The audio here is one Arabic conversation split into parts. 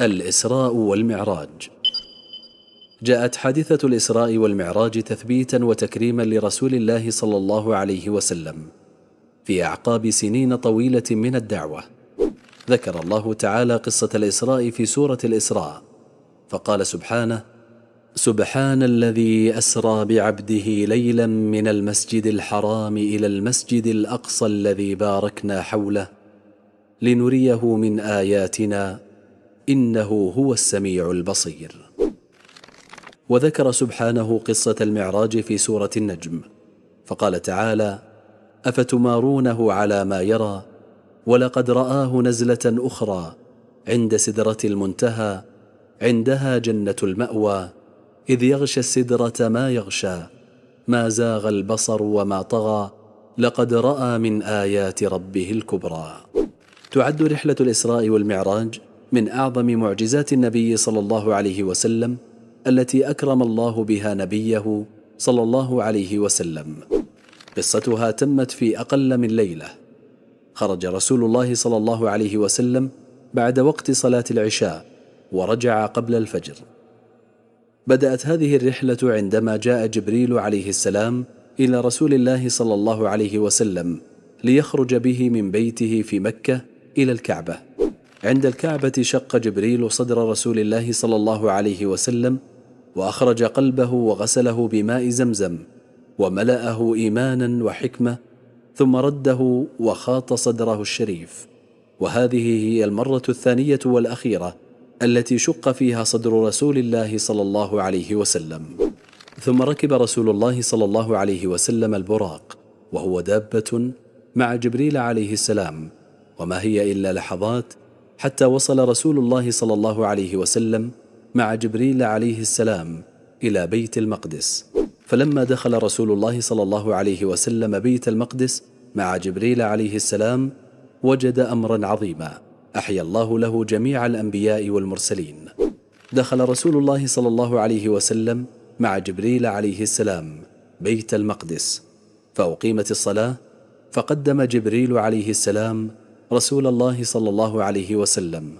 الإسراء والمعراج جاءت حادثة الإسراء والمعراج تثبيتا وتكريما لرسول الله صلى الله عليه وسلم في أعقاب سنين طويلة من الدعوة ذكر الله تعالى قصة الإسراء في سورة الإسراء فقال سبحانه سبحان الذي أسرى بعبده ليلا من المسجد الحرام إلى المسجد الأقصى الذي باركنا حوله لنريه من آياتنا انه هو السميع البصير وذكر سبحانه قصه المعراج في سوره النجم فقال تعالى افتمارونه على ما يرى ولقد راه نزله اخرى عند سدره المنتهى عندها جنه الماوى اذ يغشى السدره ما يغشى ما زاغ البصر وما طغى لقد راى من ايات ربه الكبرى تعد رحله الاسراء والمعراج من اعظم معجزات النبي صلى الله عليه وسلم التي اكرم الله بها نبيه صلى الله عليه وسلم قصتها تمت في اقل من ليله خرج رسول الله صلى الله عليه وسلم بعد وقت صلاه العشاء ورجع قبل الفجر بدات هذه الرحله عندما جاء جبريل عليه السلام الى رسول الله صلى الله عليه وسلم ليخرج به من بيته في مكه الى الكعبه عند الكعبة شق جبريل صدر رسول الله صلى الله عليه وسلم وأخرج قلبه وغسله بماء زمزم وملأه إيمانا وحكمة ثم رده وخاط صدره الشريف وهذه هي المرة الثانية والأخيرة التي شق فيها صدر رسول الله صلى الله عليه وسلم ثم ركب رسول الله صلى الله عليه وسلم البراق وهو دابة مع جبريل عليه السلام وما هي إلا لحظات حتى وصل رسول الله صلى الله عليه وسلم مع جبريل عليه السلام إلى بيت المقدس فلما دخل رسول الله صلى الله عليه وسلم بيت المقدس مع جبريل عليه السلام وجد أمرا عظيما أحيا الله له جميع الأنبياء والمرسلين دخل رسول الله صلى الله عليه وسلم مع جبريل عليه السلام بيت المقدس فأقيمت الصلاة فقدم جبريل عليه السلام رسول الله صلى الله عليه وسلم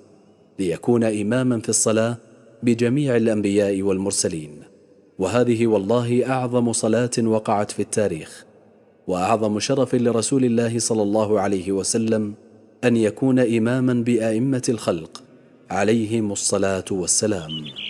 ليكون إماما في الصلاة بجميع الأنبياء والمرسلين وهذه والله أعظم صلاة وقعت في التاريخ وأعظم شرف لرسول الله صلى الله عليه وسلم أن يكون إماما بأئمة الخلق عليهم الصلاة والسلام